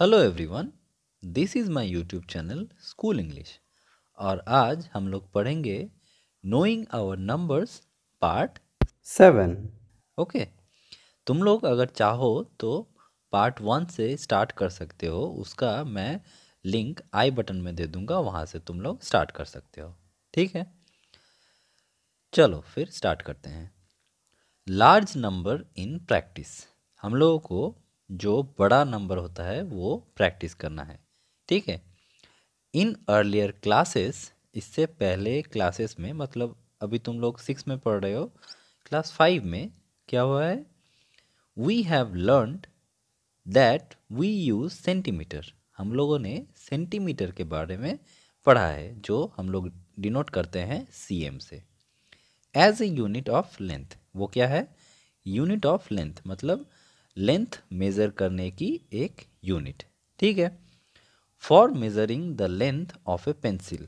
Hello everyone this is my YouTube channel school English और आज हम लोग पढ़ेंगे knowing our numbers part seven okay तुम लोग अगर चाहो तो पार्ट वन से स्टार्ट कर सकते हो उसका मैं लिंक आई बटन में दे दूंगा वहाँ से तुम लोग स्टार्ट कर सकते हो ठीक है चलो फिर स्टार्ट करते हैं लार्ज नंबर इन प्रैक्टिस हम लोगों को जो बड़ा नंबर होता है वो प्रैक्टिस करना है ठीक है इन अर्लियर क्लासेस इससे पहले क्लासेस में मतलब अभी तुम लोग सिक्स में पढ़ रहे हो क्लास फाइव में क्या हुआ है we have learn that we use centimetre हम लोगों ने सेंटीमीटर के बारे में पढ़ा है जो हम लोग डिनोट करते हैं सी एम से as a unit of length वो क्या है यूनिट ऑफ लेंथ मतलब लेंथ मेज़र करने की एक यूनिट ठीक है for measuring the length of a pencil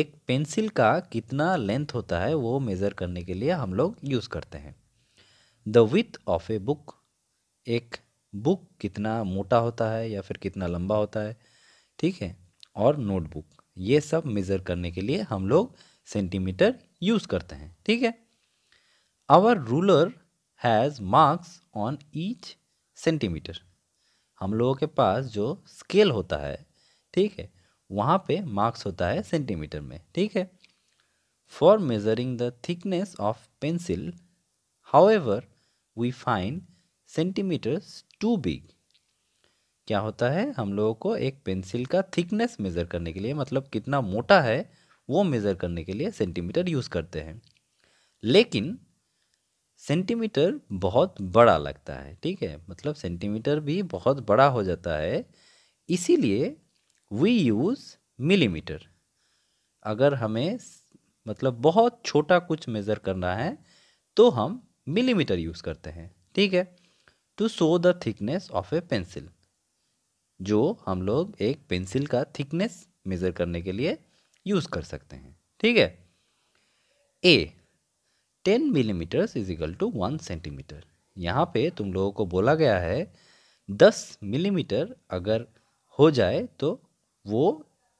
एक पेंसिल का कितना लेंथ होता है वो मेज़र करने के लिए हम लोग यूज़ करते हैं the width of a book एक बुक कितना मोटा होता है या फिर कितना लंबा होता है ठीक है और नोटबुक ये सब मेज़र करने के लिए हम लोग सेंटीमीटर यूज़ करते हैं ठीक है our ruler has marks on each centimetre हम लोगों के पास जो स्केल होता है ठीक है वहाँ पे मार्क्स होता है सेंटीमीटर में ठीक है for measuring the thickness of pencil however we find centimetres too big क्या होता है हम लोगों को एक पेंसिल का थिकनेस मेज़र करने के लिए मतलब कितना मोटा है वो मेज़र करने के लिए सेंटीमीटर यूज़ करते हैं लेकिन सेंटीमीटर बहुत बड़ा लगता है ठीक है मतलब सेंटीमीटर भी बहुत बड़ा हो जाता है इसीलिए वी यूज़ मिलीमीटर अगर हमें मतलब बहुत छोटा कुछ मेज़र करना है तो हम मिलीमीटर यूज़ करते हैं ठीक है to show the thickness of a pencil जो हम लोग एक पेंसिल का थिकनेस मेज़र करने के लिए यूज़ कर सकते हैं ठीक है a ten millimetres is equal to one centimetre यहाँ पे तुम लोगों को बोला गया है दस मिलीमीटर अगर हो जाए तो वो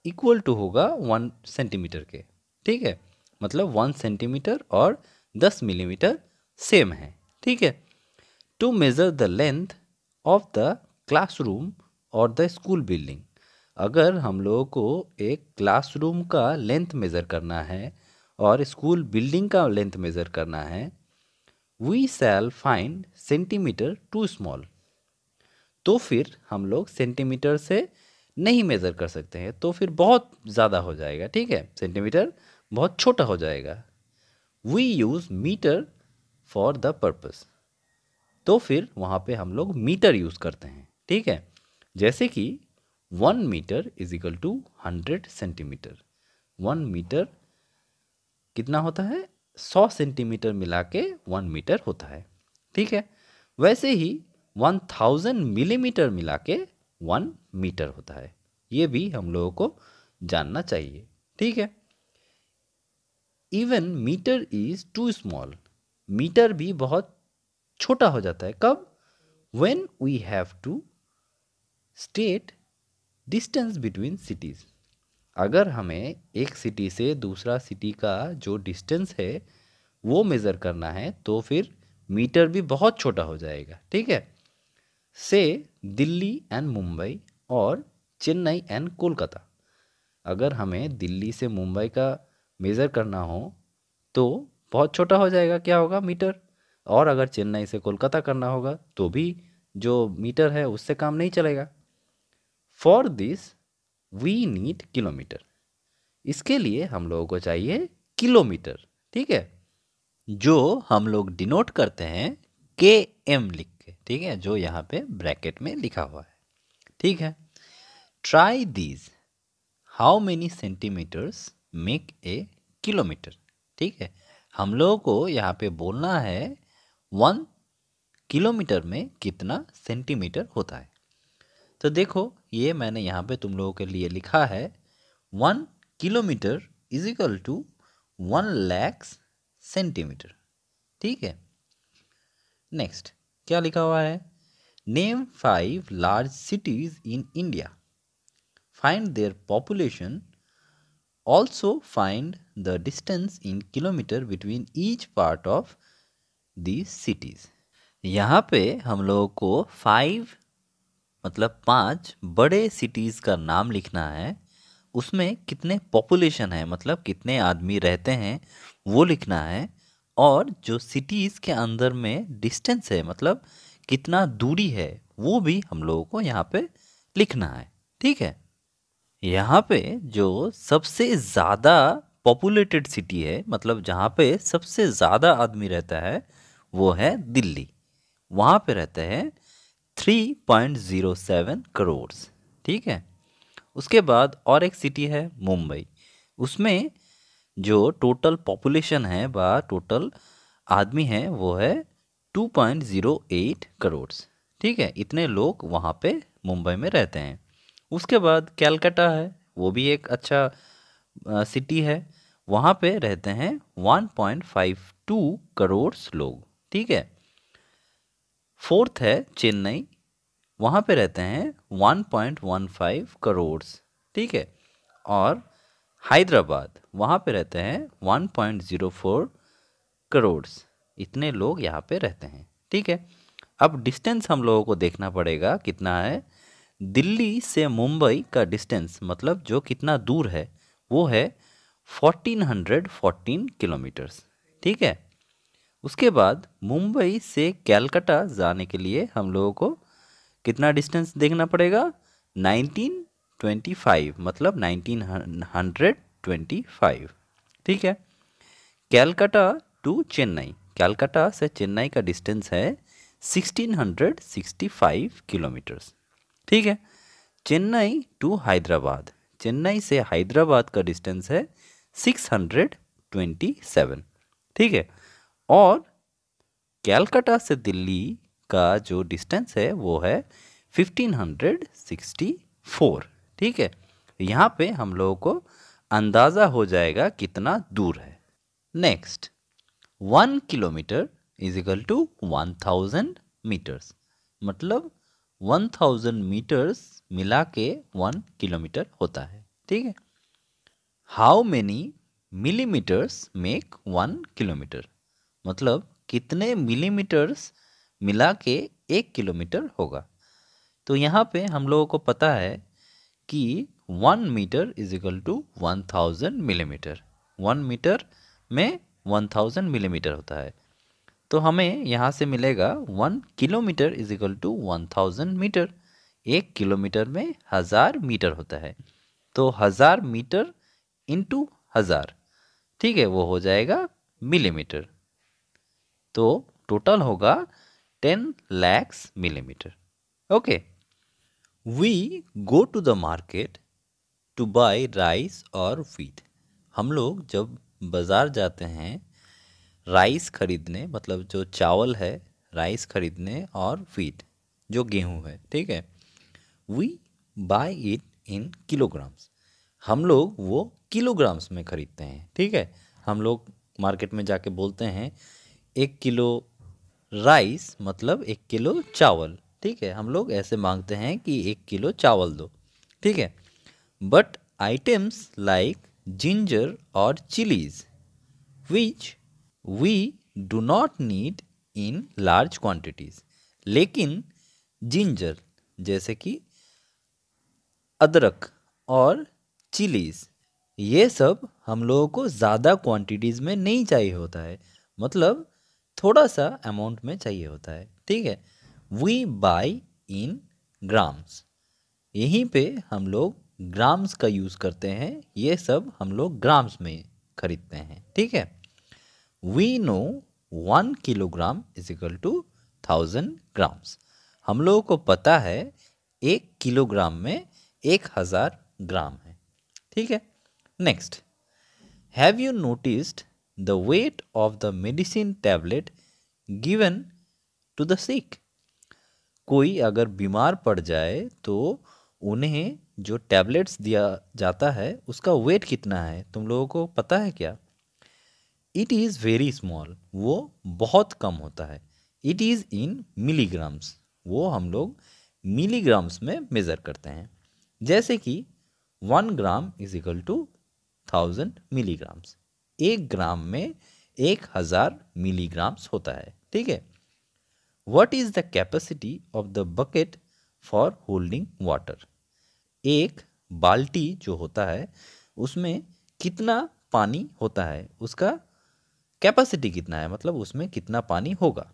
इक्वल टू होगा वन सेंटीमीटर के ठीक है मतलब वन सेंटीमीटर और दस मिलीमीटर सेम है ठीक है to measure the length of the classroom और द स्कूल बिल्डिंग अगर हम लोगों को एक क्लासरूम का लेंथ मेज़र करना है और स्कूल बिल्डिंग का लेंथ मेज़र करना है we shall find centimetre too small तो फिर हम लोग सेंटीमीटर से नहीं मेज़र कर सकते हैं तो फिर बहुत ज़्यादा हो जाएगा ठीक है सेंटीमीटर बहुत छोटा हो जाएगा we use metre for the purpose तो फिर वहाँ पे हम लोग मीटर यूज़ करते हैं ठीक है जैसे कि one metre is equal to hundred centimetre one metre कितना होता है सौ सेंटीमीटर मिला के वन मीटर होता है ठीक है वैसे ही वन थाउजेंड मिलीमीटर मिला के वन मीटर होता है ये भी हम लोगों को जानना चाहिए ठीक है even metre is too small metre भी बहुत छोटा हो जाता है कब when we have to state distance between cities अगर हमें एक सिटी से दूसरा सिटी का जो डिस्टेंस है वो मेज़र करना है तो फिर मीटर भी बहुत छोटा हो जाएगा ठीक है से दिल्ली एंड मुंबई और चेन्नई एंड कोलकाता अगर हमें दिल्ली से मुंबई का मेज़र करना हो तो बहुत छोटा हो जाएगा क्या होगा मीटर और अगर चेन्नई से कोलकाता करना होगा तो भी जो मीटर है उससे काम नहीं चलेगा for this we need kilometre इसके लिए हम लोगों को चाहिए किलोमीटर ठीक है जो हम लोग डिनोट करते हैं के एम लिख के ठीक है जो यहाँ पे ब्रैकेट में लिखा हुआ है ठीक है try these how many centimetres make a kilometre ठीक है हम लोगों को यहाँ पे बोलना है वन किलोमीटर में कितना सेंटीमीटर होता है तो देखो ये मैंने यहाँ पे तुम लोगों के लिए लिखा है one kilometre is equal to one lakhs centimetre ठीक है नेक्स्ट क्या लिखा हुआ है name five large cities in India find their population also find the distance in kilometre between each part of the cities यहाँ पे हम लोगों को फाइव मतलब पांच बड़े सिटीज़ का नाम लिखना है उसमें कितने पॉपुलेशन है मतलब कितने आदमी रहते हैं वो लिखना है और जो सिटीज़ के अंदर में डिस्टेंस है मतलब कितना दूरी है वो भी हम लोगों को यहाँ पे लिखना है ठीक है यहाँ पे जो सबसे ज़्यादा पॉपुलेटेड सिटी है मतलब जहाँ पे सबसे ज़्यादा आदमी रहता है वो है दिल्ली वहाँ पे रहते हैं 3.07 करोड़ ठीक है उसके बाद और एक सिटी है मुंबई उसमें जो टोटल पॉपुलेशन है व टोटल आदमी है वो है 2.08 करोड़ ठीक है इतने लोग वहाँ पे मुंबई में रहते हैं उसके बाद कैलकाटा है वो भी एक अच्छा सिटी है वहाँ पे रहते हैं 1.52 करोड़ लोग ठीक है फोर्थ है चेन्नई वहाँ पे रहते हैं 1.15 करोड़ ठीक है और हैदराबाद वहाँ पे रहते हैं 1.04 करोड़ इतने लोग यहाँ पे रहते हैं ठीक है अब डिस्टेंस हम लोगों को देखना पड़ेगा कितना है दिल्ली से मुंबई का डिस्टेंस मतलब जो कितना दूर है वो है 1414 किलोमीटर्स ठीक है उसके बाद मुंबई से कैलकाटा जाने के लिए हम लोगों को कितना डिस्टेंस देखना पड़ेगा 1925 मतलब 1925 ठीक है कैलकाटा टू चेन्नई कैलकाटा से चेन्नई का डिस्टेंस है 1665 किलोमीटर्स ठीक है चेन्नई टू हैदराबाद चेन्नई से हैदराबाद का डिस्टेंस है 627 ठीक है और कैलकाटा से दिल्ली का जो डिस्टेंस है वो है 1564 ठीक है यहाँ पे हम लोगों को अंदाज़ा हो जाएगा कितना दूर है next one kilometre is equal to one thousand metres मतलब वन थाउजेंड मीटर्स मिला के वन किलोमीटर होता है ठीक है how many millimetres make one kilometre मतलब कितने मिलीमीटर्स मिला के एक किलोमीटर होगा तो यहाँ पे हम लोगों को पता है कि one metre is equal to one thousand millimetre one metre में वन थाउजेंड मिलीमीटर होता है तो हमें यहाँ से मिलेगा one kilometre is equal to one thousand metre एक किलोमीटर में हज़ार मीटर होता है तो हज़ार मीटर इंटू हज़ार ठीक है वो हो जाएगा मिलीमीटर तो टोटल होगा ten lakhs millimetre okay we go to the market to buy rice और वीट हम लोग जब बाज़ार जाते हैं राइस ख़रीदने मतलब जो चावल है राइस ख़रीदने और वीट जो गेहूं है ठीक है we buy it in kilograms हम लोग वो किलोग्राम्स में ख़रीदते हैं ठीक है हम लोग मार्केट में जाके बोलते हैं एक किलो राइस मतलब एक किलो चावल ठीक है हम लोग ऐसे मांगते हैं कि एक किलो चावल दो ठीक है बट आइटम्स लाइक जिंजर और chillies which we do not need in large quantities लेकिन जिंजर जैसे कि अदरक और चिलीज ये सब हम लोगों को ज़्यादा क्वांटिटीज़ में नहीं चाहिए होता है मतलब थोड़ा सा अमाउंट में चाहिए होता है ठीक है वी बाई इन ग्राम्स यहीं पे हम लोग ग्राम्स का यूज़ करते हैं ये सब हम लोग ग्राम्स में खरीदते हैं ठीक है we know one kilogram is equal to thousand grams हम लोगों को पता है एक किलोग्राम में एक हज़ार ग्राम है ठीक है next have you noticed the weight of the medicine tablet given to the sick कोई अगर बीमार पड़ जाए तो उन्हें जो टैबलेट्स दिया जाता है उसका वेट कितना है तुम लोगों को पता है क्या इट इज़ वेरी स्मॉल वो बहुत कम होता है इट इज़ इन मिलीग्राम्स वो हम लोग मिलीग्राम्स में मेज़र करते हैं जैसे कि one gram is equal to thousand milligrams एक ग्राम में एक हज़ार मिलीग्राम्स होता है ठीक है what is the capacity of the bucket for holding water एक बाल्टी जो होता है उसमें कितना पानी होता है उसका कैपेसिटी कितना है मतलब उसमें कितना पानी होगा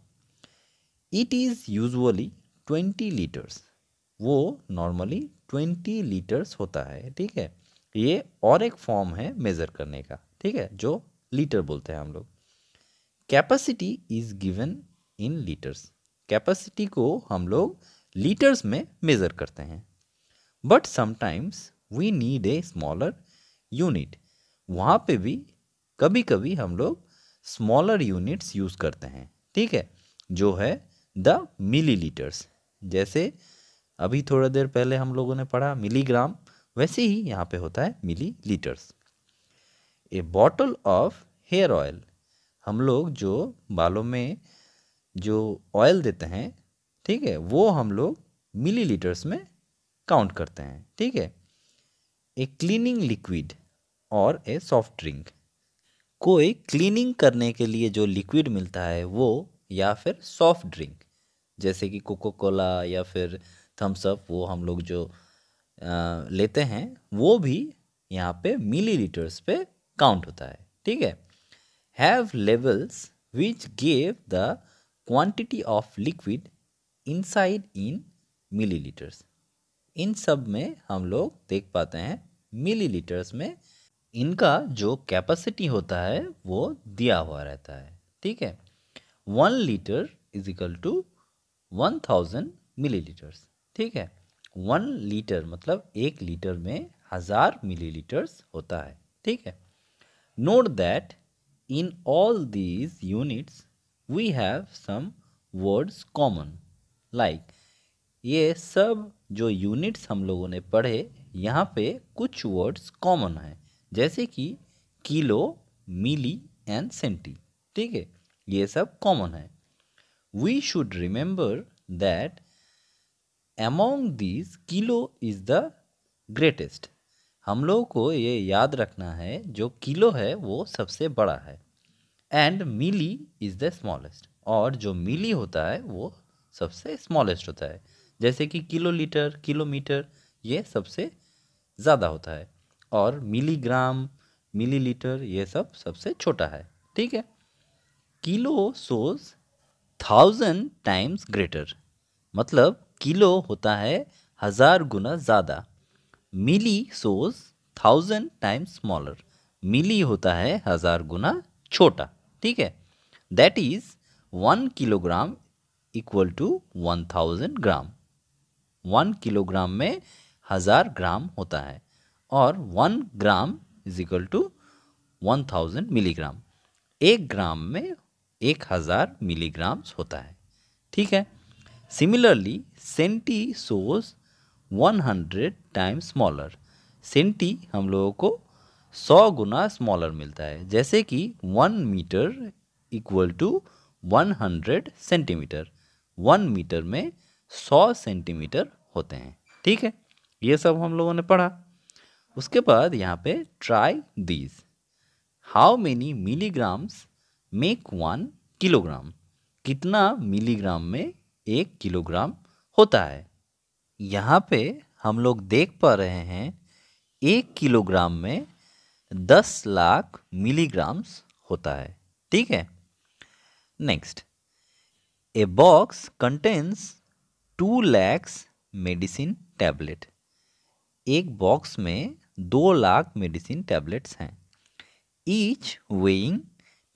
it is usually twenty litres वो नॉर्मली ट्वेंटी लीटर्स होता है ठीक है ये और एक फॉर्म है मेज़र करने का ठीक है जो लीटर बोलते हैं हम लोग capacity is given in litres capacity को हम लोग लीटर्स में मेज़र करते हैं but sometimes we need a smaller unit वहाँ पे भी कभी कभी हम लोग स्मॉलर यूनिट्स यूज़ करते हैं ठीक है जो है द मिली लीटर्स जैसे अभी थोड़ा देर पहले हम लोगों ने पढ़ा मिलीग्राम वैसे ही यहाँ पे होता है millilitres a bottle of hair oil हम लोग जो बालों में जो ऑयल देते हैं ठीक है वो हम लोग मिली में काउंट करते हैं ठीक है ए क्लीनिंग लिक्विड और ए सॉफ्ट ड्रिंक कोई क्लीनिंग करने के लिए जो लिक्विड मिलता है वो या फिर सॉफ्ट ड्रिंक जैसे कि कोको कोला या फिर थम्स अप वो हम लोग जो आ, लेते हैं वो भी यहाँ पे मिलीलीटर्स पे काउंट होता है ठीक है have levels which gave the quantity of liquid inside in millilitres इन सब में हम लोग देख पाते हैं मिलीलीटर्स में इनका जो कैपेसिटी होता है वो दिया हुआ रहता है ठीक है one litre is equal to one thousand millilitres ठीक है वन लीटर मतलब एक लीटर में हज़ार मिलीलीटर्स होता है ठीक है Note that in all these units we have some words common like ये सब जो यूनिट्स हम लोगों ने पढ़े यहाँ पे कुछ वर्ड्स कॉमन हैं जैसे कि किलो मिली एंड सेंटी ठीक है ये सब कॉमन है we should remember that among these kilo is the greatest हम लोगों को ये याद रखना है जो किलो है वो सबसे बड़ा है and milli is the smallest और जो मिली होता है वो सबसे स्मॉलेस्ट होता है जैसे कि किलो लीटर किलोमीटर ये सबसे ज़्यादा होता है और मिलीग्राम मिलीलीटर ये सब सबसे छोटा है ठीक है kilo shows thousand times greater मतलब किलो होता है हज़ार गुना ज़्यादा milli shows thousand time smaller milli होता है हज़ार गुना छोटा ठीक है that is one kilogram equal to one thousand gram one kilogram में हज़ार ग्राम होता है और one gram is equal to one thousand milligram एक ग्राम में एक हज़ार मिलीग्राम्स होता है ठीक है similarly centi shows 100 time smaller centi हम लोगों को 100 गुना स्मॉलर मिलता है जैसे कि 1 metre equal to 100 centimetre 1 metre में 100 सेंटीमीटर होते हैं ठीक है ये सब हम लोगों ने पढ़ा उसके बाद यहाँ पे try these how many milligrams make one kilogram कितना मिलीग्राम में एक किलोग्राम होता है यहाँ पे हम लोग देख पा रहे हैं एक किलोग्राम में दस लाख मिलीग्राम्स होता है ठीक है next a box contains two lakhs medicine tablet एक बॉक्स में दो लाख मेडिसिन टैबलेट्स हैं ईच वेइंग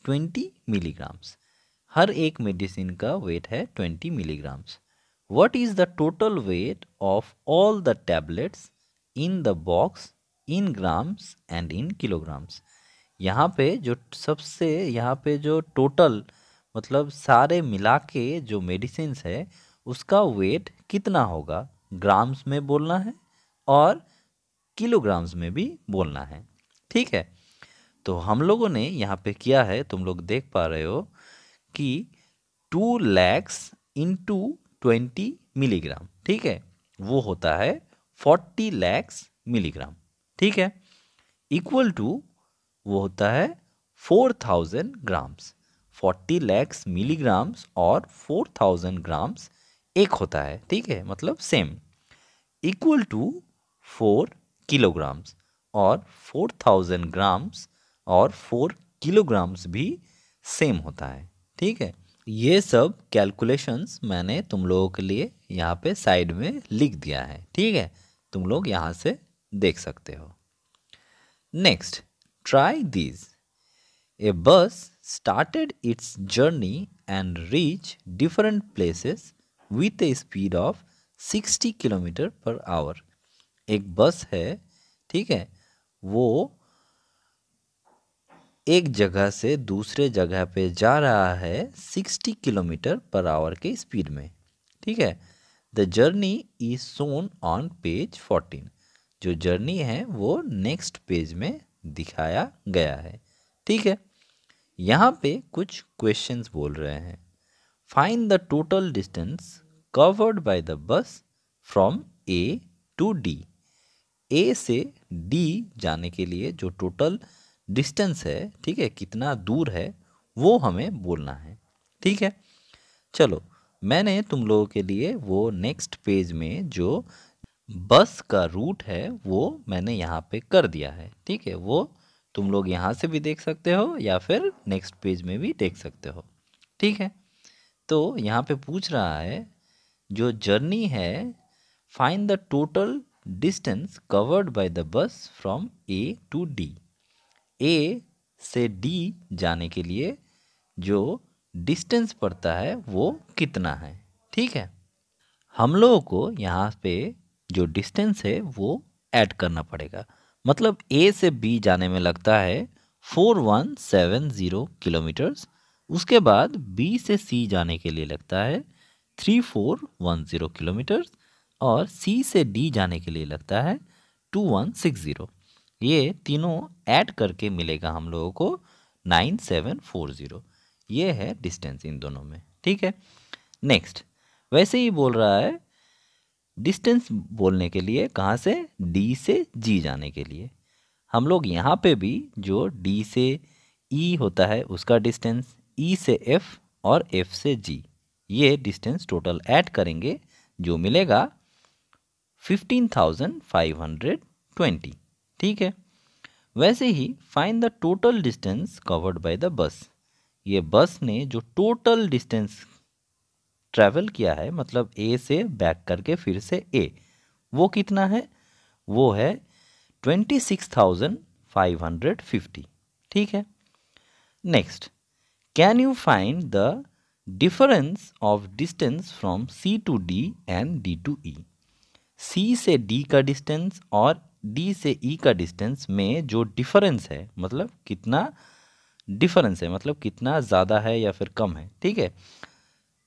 ट्वेंटी मिलीग्राम्स हर एक मेडिसिन का वेट है twenty milligrams what is the total weight of all the tablets in the box in grams and in kilograms यहाँ पे जो सबसे यहाँ पे जो टोटल मतलब सारे मिला के जो मेडिसिन है उसका वेट कितना होगा ग्राम्स में बोलना है और किलोग्राम्स में भी बोलना है ठीक है तो हम लोगों ने यहाँ पे किया है तुम लोग देख पा रहे हो कि two lakhs into twenty milligram ठीक है वो होता है फोर्टी लैक्स मिलीग्राम ठीक है इक्वल टू वो होता है four thousand grams forty lakhs milligrams और फोर थाउजेंड ग्राम्स एक होता है ठीक है मतलब same equal to four kilograms और फोर थाउजेंड ग्राम्स और फोर किलोग्राम्स भी सेम होता है ठीक है ये सब कैलकुलेशंस मैंने तुम लोगों के लिए यहाँ पे साइड में लिख दिया है ठीक है तुम लोग यहाँ से देख सकते हो next try this a bus started its journey and reach different places with a speed of 60 kilometre per hour एक बस है ठीक है वो एक जगह से दूसरे जगह पे जा रहा है सिक्सटी किलोमीटर पर आवर के स्पीड में ठीक है the journey is shown on page fourteen जो जर्नी है वो नेक्स्ट पेज में दिखाया गया है ठीक है यहाँ पे कुछ क्वेश्चंस बोल रहे हैं find the total distance covered by the bus from A to D A से डी जाने के लिए जो टोटल डिस्टेंस है ठीक है कितना दूर है वो हमें बोलना है ठीक है चलो मैंने तुम लोगों के लिए वो नेक्स्ट पेज में जो बस का रूट है वो मैंने यहाँ पे कर दिया है ठीक है वो तुम लोग यहाँ से भी देख सकते हो या फिर नेक्स्ट पेज में भी देख सकते हो ठीक है तो यहाँ पे पूछ रहा है जो जर्नी है find the total distance covered by the bus from A to D A से डी जाने के लिए जो डिस्टेंस पड़ता है वो कितना है ठीक है हम लोगों को यहाँ पे जो डिस्टेंस है वो ऐड करना पड़ेगा मतलब ए से बी जाने में लगता है four one seven zero kilometres उसके बाद बी से सी जाने के लिए लगता है three four one zero kilometres और सी से डी जाने के लिए लगता है टू वन सिक्स ज़ीरो ये तीनों ऐड करके मिलेगा हम लोगों को नाइन सेवन फोर ज़ीरो ये है डिस्टेंस इन दोनों में ठीक है नेक्स्ट वैसे ही बोल रहा है डिस्टेंस बोलने के लिए कहाँ से डी से जी जाने के लिए हम लोग यहाँ पे भी जो डी से ई e होता है उसका डिस्टेंस ई e से एफ और एफ से जी ये डिस्टेंस टोटल ऐड करेंगे जो मिलेगा fifteen thousand five hundred twenty ठीक है वैसे ही find the total distance covered by the bus ये बस ने जो टोटल डिस्टेंस ट्रैवल किया है मतलब ए से बैक करके फिर से ए वो कितना है वो है twenty six thousand five hundred fifty ठीक है next can you find the difference of distance from C to D and D to E C से डी का डिस्टेंस और डी से ई e का डिस्टेंस में जो डिफरेंस है मतलब कितना डिफरेंस है मतलब कितना ज़्यादा है या फिर कम है ठीक है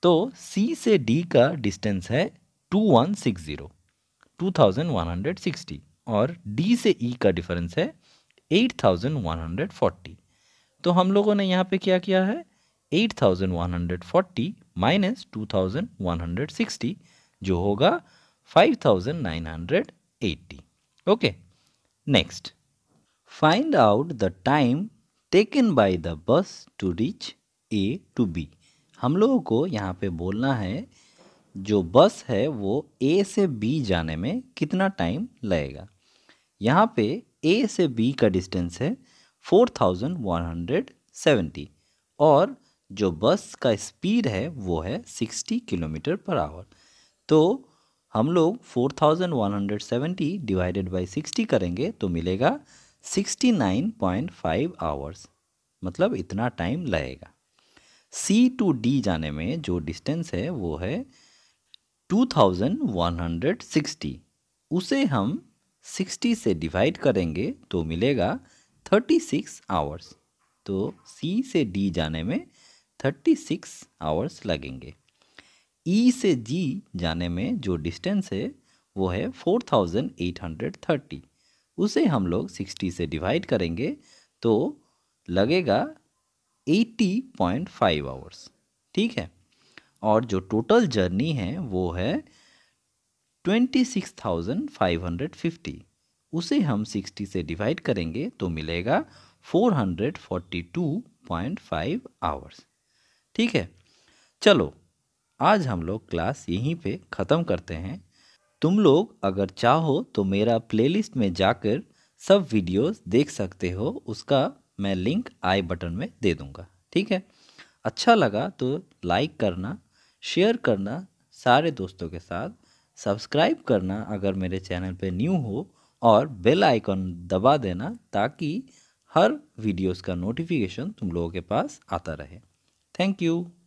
तो सी से डी का डिस्टेंस है two one six zero two thousand one hundred sixty और डी से ई e का डिफरेंस है eight thousand one hundred forty तो हम लोगों ने यहाँ पे क्या किया है eight thousand one hundred forty minus two thousand one hundred sixty जो होगा five thousand nine hundred eighty Okay, next. Find out the time taken by the bus to reach A to B. हम लोगों को यहाँ पे बोलना है जो बस है वो ए से बी जाने में कितना टाइम लगेगा यहाँ पे ए से बी का डिस्टेंस है 4170 और जो बस का स्पीड है वो है 60 किलोमीटर पर आवर तो हम लोग 4170 डिवाइडेड बाय 60 करेंगे तो मिलेगा 69.5 आवर्स मतलब इतना टाइम लगेगा सी टू डी जाने में जो डिस्टेंस है वो है 2160 उसे हम 60 से डिवाइड करेंगे तो मिलेगा 36 आवर्स तो सी से डी जाने में 36 आवर्स लगेंगे ई e से जी जाने में जो डिस्टेंस है वो है four thousand eight hundred thirty उसे हम लोग सिक्सटी से डिवाइड करेंगे तो लगेगा एट्टी पॉइंट फाइव आवर्स ठीक है और जो टोटल जर्नी है वो है twenty six thousand five hundred fifty उसे हम सिक्सटी से डिवाइड करेंगे तो मिलेगा four hundred forty two point five hours ठीक है चलो आज हम लोग क्लास यहीं पे ख़त्म करते हैं तुम लोग अगर चाहो तो मेरा प्लेलिस्ट में जाकर सब वीडियोस देख सकते हो उसका मैं लिंक आई बटन में दे दूँगा ठीक है अच्छा लगा तो लाइक करना शेयर करना सारे दोस्तों के साथ सब्सक्राइब करना अगर मेरे चैनल पे न्यू हो और बेल आइकॉन दबा देना ताकि हर वीडियोस का नोटिफिकेशन तुम लोगों के पास आता रहे थैंक यू